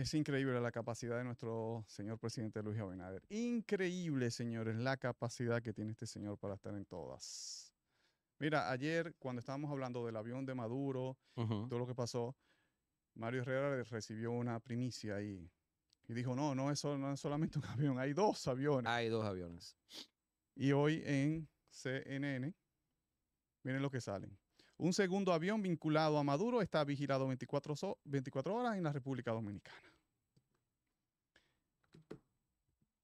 Es increíble la capacidad de nuestro señor presidente Luis Abinader. Increíble, señores, la capacidad que tiene este señor para estar en todas. Mira, ayer cuando estábamos hablando del avión de Maduro, todo lo que pasó, Mario Herrera recibió una primicia ahí. Y dijo, no, no es, no es solamente un avión, hay dos aviones. Hay dos aviones. Y hoy en CNN, miren lo que salen. Un segundo avión vinculado a Maduro está vigilado 24, 24 horas en la República Dominicana.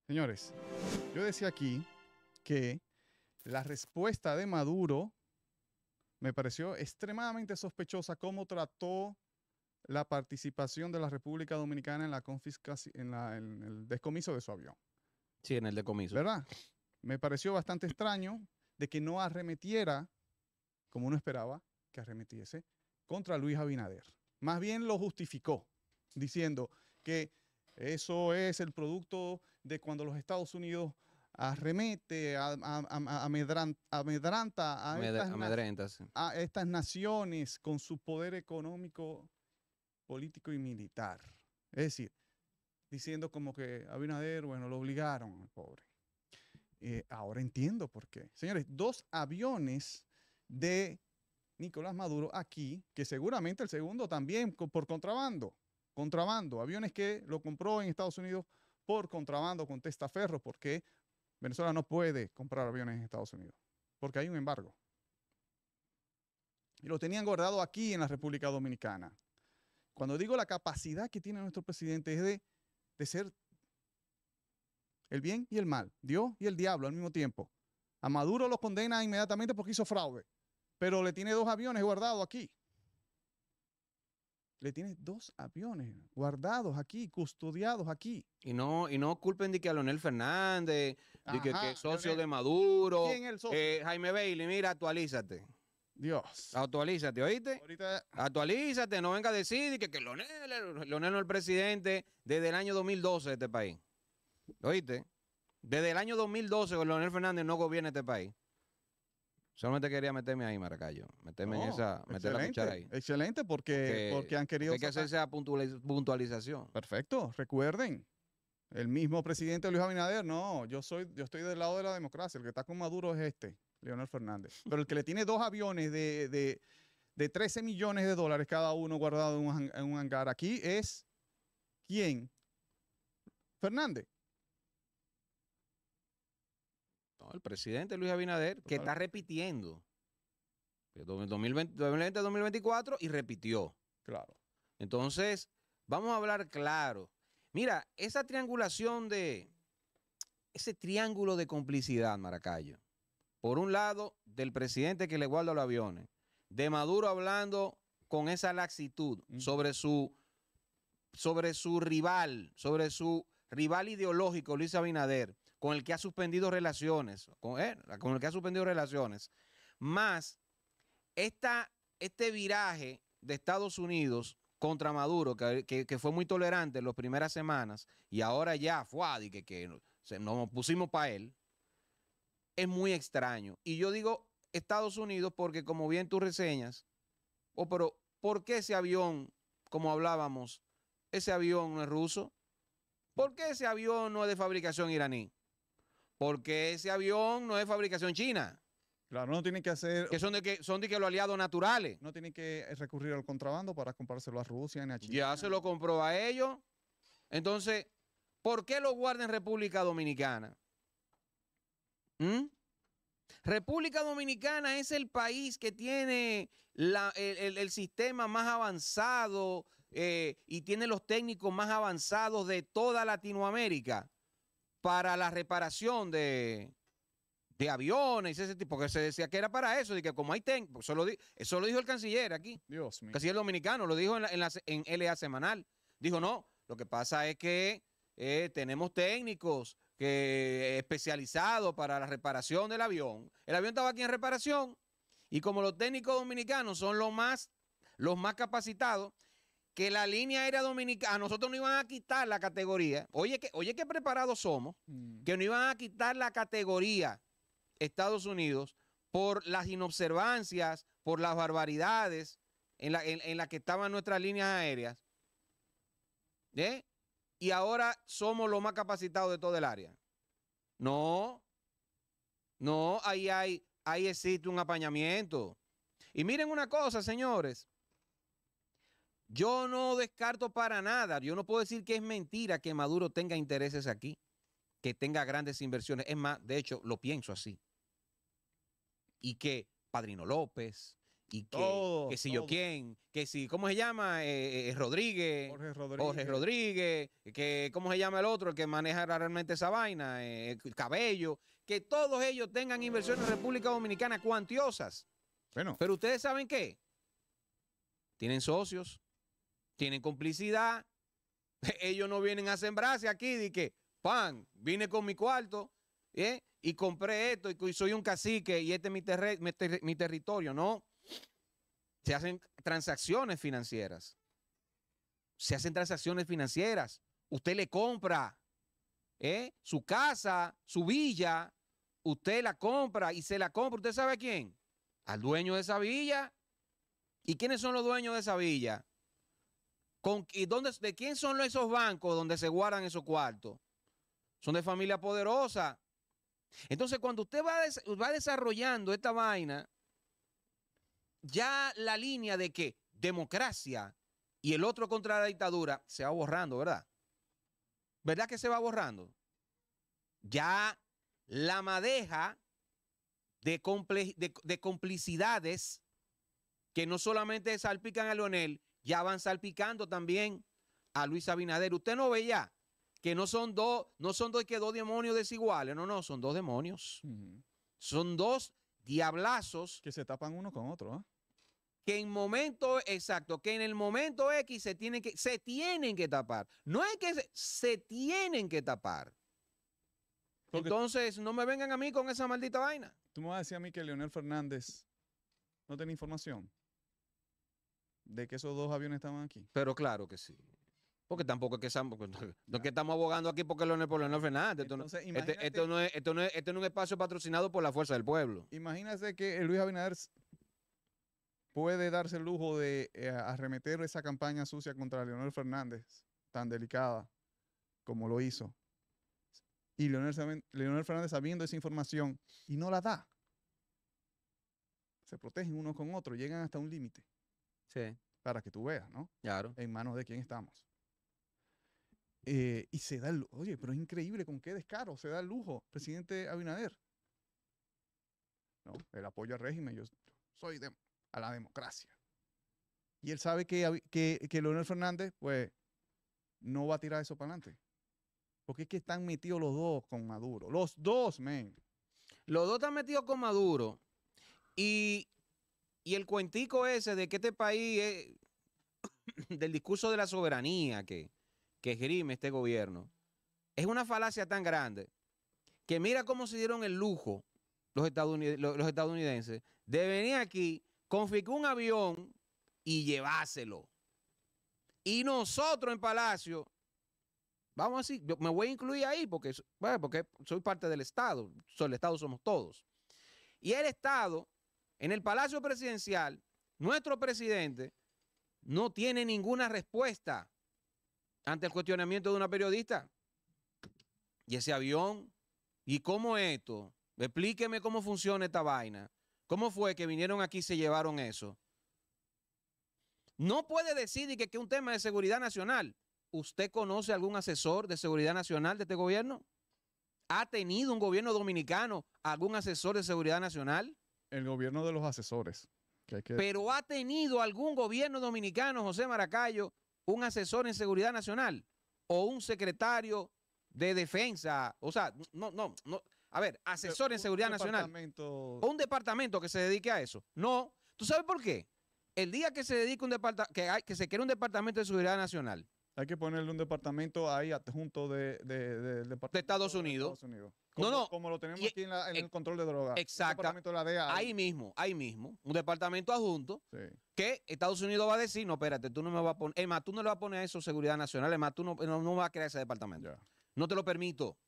Señores, yo decía aquí que la respuesta de Maduro me pareció extremadamente sospechosa cómo trató la participación de la República Dominicana en la confiscación, en, el descomiso de su avión. Sí, en el decomiso. ¿Verdad? Me pareció bastante extraño de que no arremetiera, como uno esperaba que arremetiese, contra Luis Abinader. Más bien lo justificó, diciendo que eso es el producto de cuando los Estados Unidos arremete, a, amedranta a, estas, naciones con su poder económico, político y militar. Es decir, diciendo como que Abinader, bueno, lo obligaron pobre. Eh, ahora entiendo por qué. Señores, dos aviones de Nicolás Maduro aquí, que seguramente el segundo también por contrabando, contrabando, aviones que lo compró en Estados Unidos por contrabando con testaferro, porque Venezuela no puede comprar aviones en Estados Unidos, porque hay un embargo. Y lo tenían guardado aquí en la República Dominicana. Cuando digo la capacidad que tiene nuestro presidente es de, de ser el bien y el mal, Dios y el diablo al mismo tiempo. A Maduro lo condena inmediatamente porque hizo fraude, pero le tiene dos aviones guardados aquí le tienes dos aviones guardados aquí, custodiados aquí. Y no, y no culpen de que a Leonel Fernández, de que, que, socio de Maduro. Eh, Jaime Bailey, mira, actualízate. Dios. Actualízate, ¿oíste? Actualízate, no venga a decir que, que Leonel no es el presidente desde el año 2012 de este país. ¿Oíste? Desde el año 2012 Leonel Fernández no gobierna este país. Solamente quería meterme ahí, Maracayo. Meterme en oh, esa, meter la ahí. Excelente, porque, porque, han querido. Hay que hacer esa puntualización. Perfecto. Recuerden, el mismo presidente Luis Abinader, no, yo soy, yo estoy del lado de la democracia. El que está con Maduro es este, Leonel Fernández. Pero el que le tiene dos aviones de, 13 millones de dólares cada uno guardado en un hangar aquí es ¿quién? Fernández el presidente Luis Abinader, que está repitiendo. 2020-2024 y repitió. Claro. Entonces, vamos a hablar claro. Mira, esa triangulación de. Ese triángulo de complicidad, Maracayo. Por un lado, del presidente que le guarda los aviones. De Maduro hablando con esa laxitud sobre su. Sobre su rival, sobre su rival ideológico, Luis Abinader con el que ha suspendido relaciones, con, eh, con el que ha suspendido relaciones, más este viraje de Estados Unidos contra Maduro, que, fue muy tolerante en las primeras semanas, y ahora ya fue, ah, que, que nos pusimos para él, es muy extraño. Y yo digo Estados Unidos porque, como bien tú reseñas, o oh, pero ¿por qué ese avión, como hablábamos, ese avión no es ruso? ¿Por qué ese avión no es de fabricación iraní? Porque ese avión no es fabricación china. Claro, no tiene que hacer. Que son de que son de que los aliados naturales. No tiene que recurrir al contrabando para comprárselo a Rusia ni a China. Ya se lo compró a ellos. Entonces, ¿por qué lo guarda en República Dominicana? ¿Mm? República Dominicana es el país que tiene el, sistema más avanzado eh, y tiene los técnicos más avanzados de toda Latinoamérica para la reparación de, de aviones, ese tipo, que se decía que era para eso, y que como hay técnicos, pues eso, lo, dijo el canciller aquí, Dios mío. canciller dominicano, lo dijo en, la, en, la, LA Semanal, dijo, no, lo que pasa es que eh, tenemos técnicos especializados para la reparación del avión, el avión estaba aquí en reparación, y como los técnicos dominicanos son los más, los más capacitados, que la línea aérea dominicana, a nosotros no iban a quitar la categoría. Oye, que, oye, qué preparados somos, mm. que no iban a quitar la categoría Estados Unidos por las inobservancias, por las barbaridades en la, que estaban nuestras líneas aéreas. ¿Eh? Y ahora somos los más capacitados de todo el área. No, no, ahí, hay, ahí existe un apañamiento. Y miren una cosa, señores. Yo no descarto para nada, yo no puedo decir que es mentira que Maduro tenga intereses aquí, que tenga grandes inversiones. Es más, de hecho, lo pienso así. Y que Padrino López, y que, que si yo quién, que si, ¿cómo se llama? Eh, eh, eh, Rodríguez, Jorge Rodríguez, Rodríguez, que ¿cómo se llama el otro? El que maneja realmente esa vaina, Cabello, que todos ellos tengan inversiones en República Dominicana cuantiosas. Bueno. Pero ustedes saben qué? Tienen socios, tienen complicidad. Ellos no vienen a sembrarse aquí de que, pan, vine con mi cuarto ¿eh? y compré esto y soy un cacique y este es mi, territorio. No. Se hacen transacciones financieras. Se hacen transacciones financieras. Usted le compra ¿eh? su casa, su villa, usted la compra y se la compra. ¿Usted sabe a quién? Al dueño de esa villa. ¿Y quiénes son los dueños de esa villa? ¿De quién son esos bancos donde se guardan esos cuartos? Son de familia poderosa. Entonces, cuando usted va, va desarrollando esta vaina, ya la línea de que democracia y el otro contra la dictadura se va borrando, ¿verdad? ¿Verdad que se va borrando? Ya la madeja de complicidades que no solamente salpican a Leonel, ya van salpicando también a Luis Abinader. Usted no ve ya que no son dos, no son dos que dos demonios desiguales, no, no, son dos demonios. Son dos diablazos. Que se tapan uno con otro, ¿ah? Que en momento, exacto, que en el momento X se tienen que, se tienen que tapar. No es que se, tienen que tapar. Entonces, no me vengan a mí con esa maldita vaina. Tú me vas a decir a mí que Leonel Fernández no tiene información de que esos dos aviones estaban aquí. Pero claro que sí. Porque tampoco es que estamos, estamos abogando aquí porque Leonel por Leonel Fernández. Esto, no, es, un espacio patrocinado por la fuerza del pueblo. Imagínese que Luis Abinader puede darse el lujo de eh, arremeter esa campaña sucia contra Leonel Fernández, tan delicada como lo hizo. Y Leonel, Leonel Fernández sabiendo esa información y no la da. Se protegen unos con otros llegan hasta un límite. Para que tú veas, ¿no? Claro. En manos de quién estamos. Eh, y se da el Oye, pero es increíble con qué descaro se da el lujo, presidente Abinader. No, el apoyo al régimen, yo soy a la democracia. Y él sabe que, que, que Leonel Fernández, pues, no va a tirar eso para adelante. Porque es que están metidos los dos con Maduro. Los dos, men. Los dos están metidos con Maduro. Y y el cuentico ese de que este país es del discurso de la soberanía que, que esgrime este gobierno, es una falacia tan grande que mira cómo se dieron el lujo los, los estadounidenses de venir aquí, configurar un avión y llevárselo. Y nosotros en Palacio, vamos así, me voy a incluir ahí porque, porque soy parte del Estado, el Estado somos todos. Y el Estado en el Palacio Presidencial, nuestro presidente no tiene ninguna respuesta ante el cuestionamiento de una periodista. Y ese avión, y cómo esto, explíqueme cómo funciona esta vaina. ¿Cómo fue que vinieron aquí y se llevaron eso? No puede decir que es un tema de seguridad nacional. ¿Usted conoce algún asesor de seguridad nacional de este gobierno? ¿Ha tenido un gobierno dominicano algún asesor de seguridad nacional? el gobierno de los asesores. Pero ha tenido algún gobierno dominicano, José Maracayo, un asesor en seguridad nacional o un secretario de defensa. O sea, no, no, no. A ver, asesor en seguridad nacional. O un departamento que se dedique a eso. No. ¿Tú sabes por qué? El día que se dedique un departamento, que, se crea un departamento de seguridad nacional. Hay que ponerle un departamento ahí adjunto de, de, de, Estados Unidos como, lo tenemos aquí en, e el control de drogas. Exacto. ahí. mismo, ahí mismo. Un departamento adjunto que Estados Unidos va a decir, no, espérate, tú no me vas a poner, es más, tú no le vas a poner a eso seguridad nacional, es más, tú no, no, vas a crear ese departamento. No te lo permito.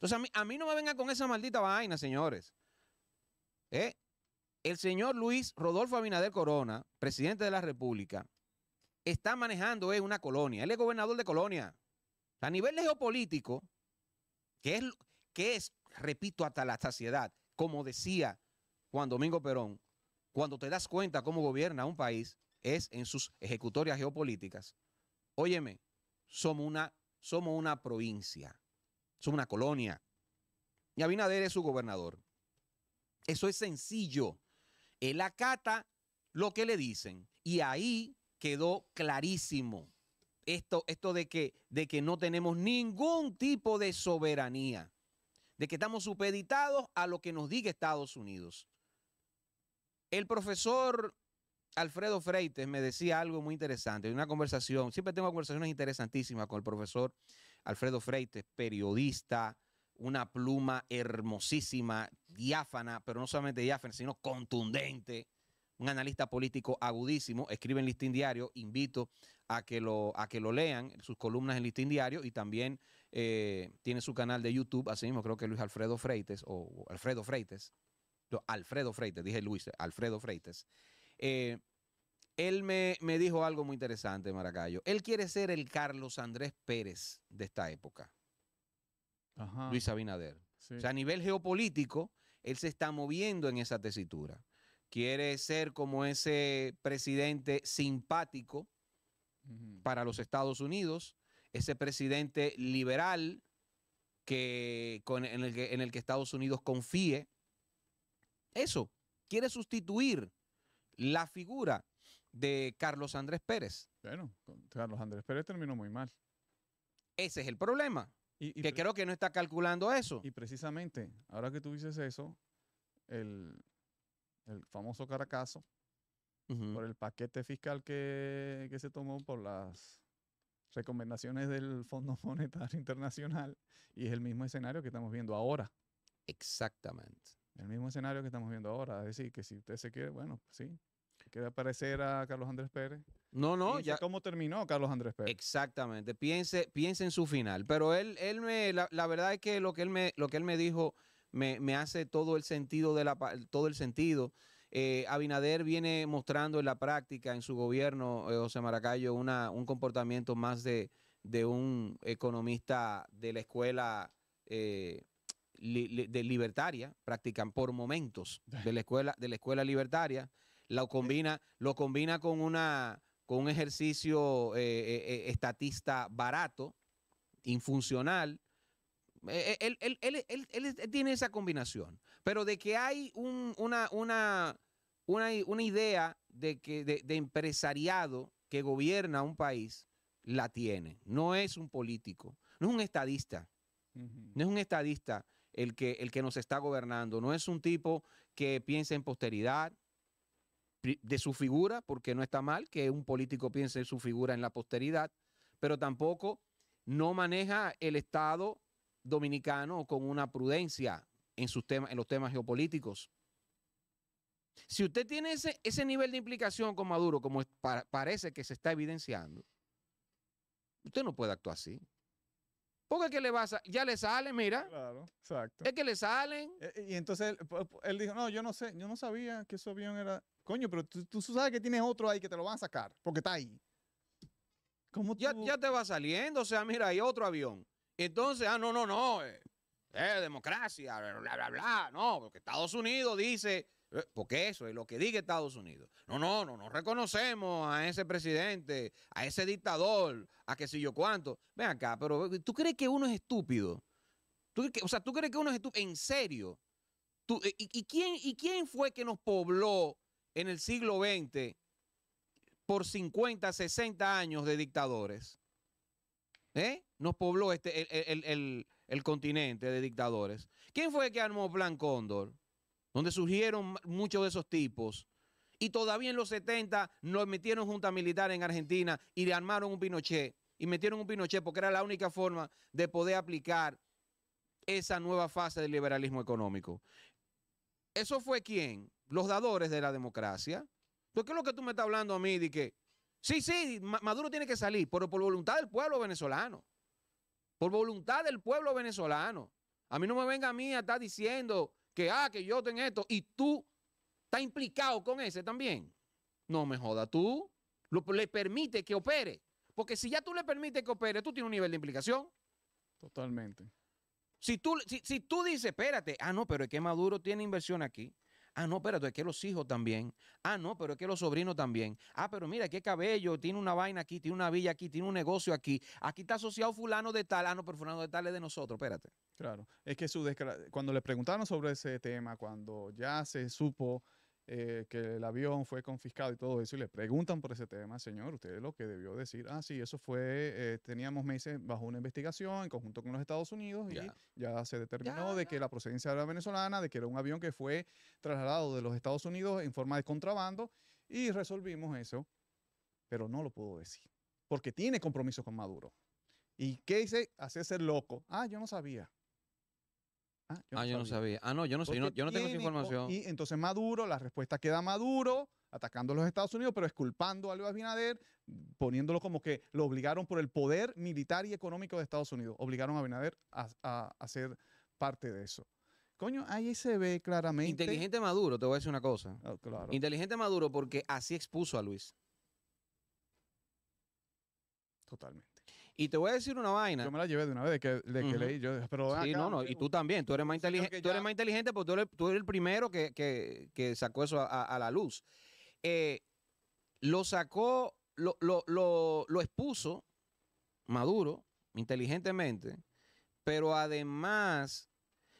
Entonces, a mí, no me vengan con esa maldita vaina, señores. ¿Eh? El señor Luis Rodolfo Abinader Corona, presidente de la República, está manejando eh, una colonia. Él es gobernador de colonia. A nivel geopolítico, que es que es, repito, hasta la saciedad, como decía Juan Domingo Perón, cuando te das cuenta cómo gobierna un país, es en sus ejecutorias geopolíticas. Óyeme, somos una, somos una provincia, somos una colonia. Y Abinader es su gobernador. Eso es sencillo. Él acata lo que le dicen. Y ahí quedó clarísimo esto, esto de, que, de que no tenemos ningún tipo de soberanía que estamos supeditados a lo que nos diga Estados Unidos. El profesor Alfredo Freites me decía algo muy interesante, una conversación, siempre tengo conversaciones interesantísimas con el profesor Alfredo Freites, periodista, una pluma hermosísima, diáfana, pero no solamente diáfana, sino contundente, un analista político agudísimo, escribe en Listín Diario, invito a que lo, a que lo lean, sus columnas en Listín Diario y también eh, tiene su canal de YouTube, así mismo creo que Luis Alfredo Freites, o Alfredo Freites, Alfredo Freites, dije Luis, Alfredo Freites. Eh, él me, dijo algo muy interesante, Maracayo. Él quiere ser el Carlos Andrés Pérez de esta época. Luis Abinader. O sea, a nivel geopolítico, él se está moviendo en esa tesitura. Quiere ser como ese presidente simpático para los Estados Unidos, ese presidente liberal que, en, el que, Estados Unidos confíe. Eso, quiere sustituir la figura de Carlos Andrés Pérez. Bueno, Carlos Andrés Pérez terminó muy mal. Ese es el problema. Y, que creo que no está calculando eso. Y precisamente, ahora que tú dices eso, el, famoso caracazo, por el paquete fiscal que se tomó por las recomendaciones del Fondo Monetario Internacional y es el mismo escenario que estamos viendo ahora. Exactamente. El mismo escenario que estamos viendo ahora. Es decir, que si usted se quiere, bueno, sí, quiere aparecer a Carlos Andrés Pérez. No, no, ya. ¿Cómo terminó Carlos Andrés Pérez? Exactamente. Piense, piense en su final. Pero él, él me, la, la verdad es que lo que él me, lo que él me dijo me, me hace todo el sentido de la, todo el sentido eh, Abinader viene mostrando en la práctica, en su gobierno, eh, José Maracayo, un comportamiento más de, un economista de la escuela eh, libertaria, practican por momentos de la escuela, de la escuela libertaria, lo combina, lo combina con, una, con un ejercicio estatista barato, infuncional. Él, tiene esa combinación, pero de que hay un, una, una, una, idea de, que, de, empresariado que gobierna un país la tiene. No es un político, no es un estadista. No es un estadista el que, el que nos está gobernando, no es un tipo que piensa en posteridad de su figura, porque no está mal que un político piense en su figura en la posteridad, pero tampoco no maneja el Estado dominicano con una prudencia en, sus temas, en los temas geopolíticos. Si usted tiene ese, ese nivel de implicación con Maduro, como parece que se está evidenciando, usted no puede actuar así. Porque es que le vas ya le sale, mira. Claro, exacto. Es que le salen. E, y, entonces él, dijo, no, yo no sé, yo no sabía que ese avión era. Coño, pero tú, sabes que tienes otro ahí que te lo van a sacar, porque está ahí. ya, ya, te va saliendo, o sea, mira, hay otro avión. Entonces, ah, no, no, no, eh, democracia, bla, bla, bla, no, porque Estados Unidos dice eh, porque eso es lo que diga Estados Unidos. No, no, no, no reconocemos a ese presidente, a ese dictador, a qué sé yo cuánto. Ven acá, pero eh, ¿tú crees que uno es estúpido? ¿Tú, o sea, ¿tú crees que uno es estúpido? ¿En serio? Eh, y, quién, ¿Y quién fue que nos pobló en el siglo XX por 50, 60 años de dictadores? ¿Eh? Nos pobló este, el, el, el, continente de dictadores. ¿Quién fue que armó Plan Cóndor? donde surgieron muchos de esos tipos. Y todavía en los 70 nos metieron junta militar en Argentina y le armaron un Pinochet. Y metieron un Pinochet porque era la única forma de poder aplicar esa nueva fase del liberalismo económico. ¿Eso fue quién? Los dadores de la democracia. ¿Por qué es lo que tú me estás hablando a mí de que, sí, sí, Maduro tiene que salir, pero por voluntad del pueblo venezolano? Por voluntad del pueblo venezolano. A mí no me venga a mí a estar diciendo que, ah, que yo tengo esto, y tú estás implicado con ese también. No me joda, tú le permite que opere. Porque si ya tú le permites que opere, tú tienes un nivel de implicación. Totalmente. Si tú, si, si tú dices, espérate, ah, no, pero es que Maduro tiene inversión aquí. Ah, no, espérate, es que los hijos también. Ah, no, pero es que los sobrinos también. Ah, pero mira, qué cabello, tiene una vaina aquí, tiene una villa aquí, tiene un negocio aquí. Aquí está asociado fulano de tal. Ah, no, pero fulano de tal es de nosotros, espérate. Claro, es que su cuando le preguntaron sobre ese tema, cuando ya se supo eh, que el avión fue confiscado y todo eso, y le preguntan por ese tema, señor, usted lo que debió decir, ah, sí, eso fue, eh, teníamos meses bajo una investigación en conjunto con los Estados Unidos y ya se determinó de que la procedencia era venezolana, de que era un avión que fue trasladado de los Estados Unidos en forma de contrabando y resolvimos eso, pero no lo puedo decir, porque tiene compromiso con Maduro. ¿Y qué dice? ser loco. Ah, yo no sabía. Ah, yo no, ah, sabía. Ah, no, yo no sé, yo no, tengo esa información. Y entonces Maduro, la respuesta queda Maduro atacando a los Estados Unidos, pero esculpando a Luis Abinader, poniéndolo como que lo obligaron por el poder militar y económico de Estados Unidos. Obligaron a Abinader a, ser parte de eso. Coño, ahí se ve claramente. Inteligente Maduro, te voy a decir una cosa. Ah, Inteligente Maduro porque así expuso a Luis. Totalmente. Y te voy a decir una vaina. Yo me la llevé de una vez de que, leí. Yo, pero sí, no, no. Y tú también. Tú eres más inteligente. Tú eres más inteligente porque tú eres, el primero que, sacó eso a, la luz. Eh, lo sacó, lo, lo expuso Maduro inteligentemente, pero además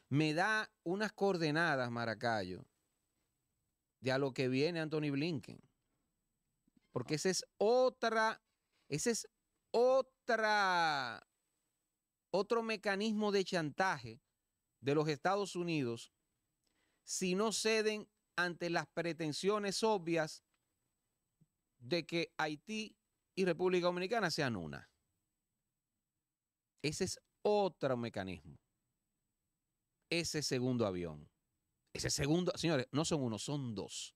me da unas coordenadas, Maracayo, de a lo que viene Anthony Blinken. Porque ah. esa es otra, Ese es otra, otro mecanismo de chantaje de los Estados Unidos si no ceden ante las pretensiones obvias de que Haití y República Dominicana sean una. Ese es otro mecanismo. Ese segundo avión. Ese segundo, señores, no son uno, son dos.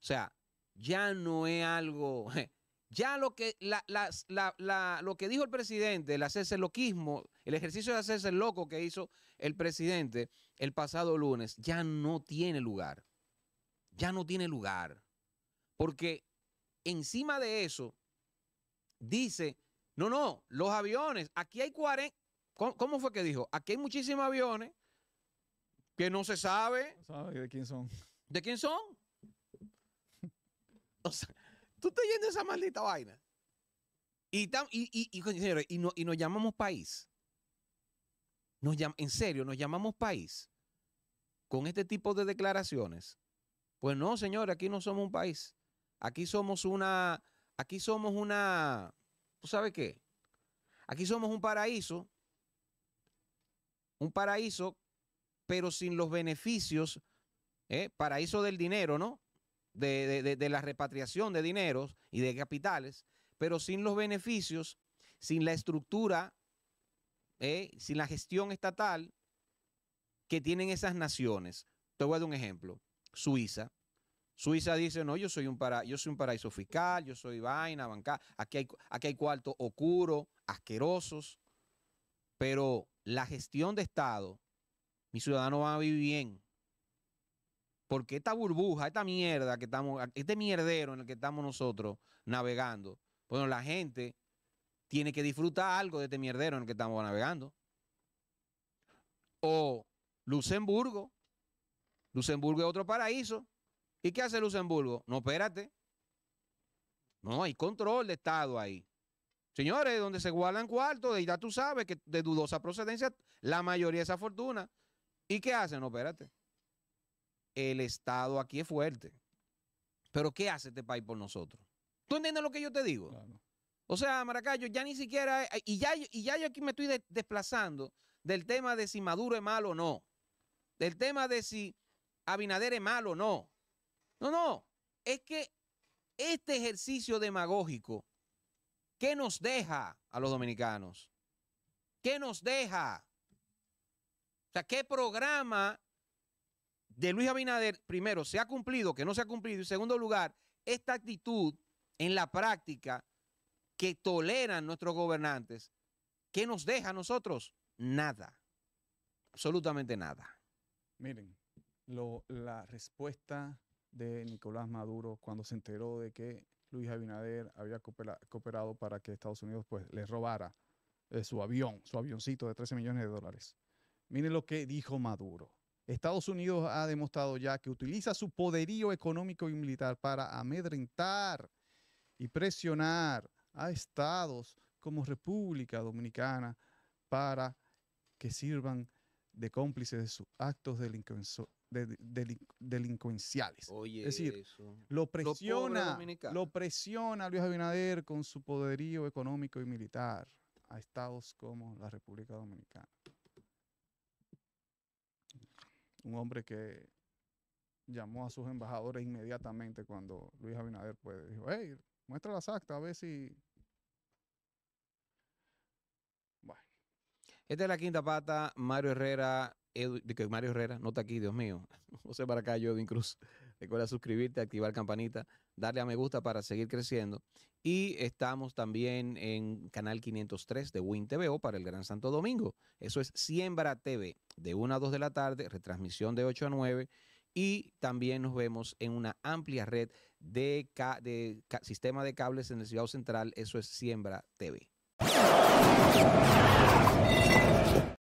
O sea, ya no es algo, Ya lo que, lo que dijo el presidente, el hacerse loquismo, el ejercicio de hacerse loco que hizo el presidente el pasado lunes, ya no tiene lugar. Ya no tiene lugar. Porque encima de eso, dice, no, no, los aviones, aquí hay 40, ¿cómo, fue que dijo? Aquí hay muchísimos aviones que no se sabe. sabe de quién son. ¿De quién son? O sea, Tú estás yendo esa maldita vaina. Y, y, y, no, nos llamamos país. Nos en serio, nos llamamos país con este tipo de declaraciones. Pues no, señores, aquí no somos un país. Aquí somos una. Aquí somos una. ¿Tú sabes qué? Aquí somos un paraíso. Un paraíso, pero sin los beneficios. ¿eh? Paraíso del dinero, ¿no? de, la repatriación de dineros y de capitales, pero sin los beneficios, sin la estructura, eh, sin la gestión estatal que tienen esas naciones. Te voy a dar un ejemplo. Suiza. Suiza dice, no, yo soy un, para, yo soy un paraíso fiscal, yo soy vaina, banca, aquí hay, aquí hay cuartos oscuros, asquerosos, pero la gestión de Estado, mis ciudadanos van a vivir bien, porque esta burbuja, esta mierda que estamos, este mierdero en el que estamos nosotros navegando, bueno, la gente tiene que disfrutar algo de este mierdero en el que estamos navegando. O Luxemburgo. Luxemburgo es otro paraíso. ¿Y qué hace Luxemburgo? No, espérate. No, hay control de Estado ahí. Señores, donde se guardan cuartos, ya tú sabes que de dudosa procedencia, la mayoría de esa fortuna. ¿Y qué hacen? No, espérate el Estado aquí es fuerte. Pero ¿qué hace este país por nosotros? ¿Tú entiendes lo que yo te digo? O sea, Maracayo, ya ni siquiera, y ya, y ya yo aquí me estoy desplazando del tema de si Maduro es malo o no, del tema de si Abinader es malo o no. No, no, es que este ejercicio demagógico, ¿qué nos deja a los dominicanos? ¿Qué nos deja? O sea, ¿qué programa de Luis Abinader, primero, se ha cumplido, que no se ha cumplido, y segundo lugar, esta actitud en la práctica que toleran nuestros gobernantes, ¿qué nos deja a nosotros? Nada, absolutamente nada. Miren, la respuesta de Nicolás Maduro cuando se enteró de que Luis Abinader había cooperado para que Estados Unidos pues, le robara eh, su avión, su avioncito de 13 millones de dólares. Miren lo que dijo Maduro. Estados Unidos ha demostrado ya que utiliza su poderío económico y militar para amedrentar y presionar a estados como República Dominicana para que sirvan de cómplices de sus actos delincuenciales. es decir, lo presiona, lo, lo, presiona Luis Abinader con su poderío económico y militar a estados como la República Dominicana un hombre que llamó a sus embajadores inmediatamente cuando Luis Abinader pues, dijo, hey, muestra las actas a ver si... Bueno. Esta es la quinta pata, Mario Herrera, Edu, Mario Herrera, no está aquí, Dios mío, no sé para qué yo Edwin Cruz. Recuerda suscribirte, activar campanita, darle a me gusta para seguir creciendo. Y estamos también en canal 503 de Win TVO para el Gran Santo Domingo. Eso es Siembra TV, de 1 a 2 de la tarde, retransmisión de 8 a 9. Y también nos vemos en una amplia red de, sistema de cables en el Ciudad Central. Eso es Siembra TV.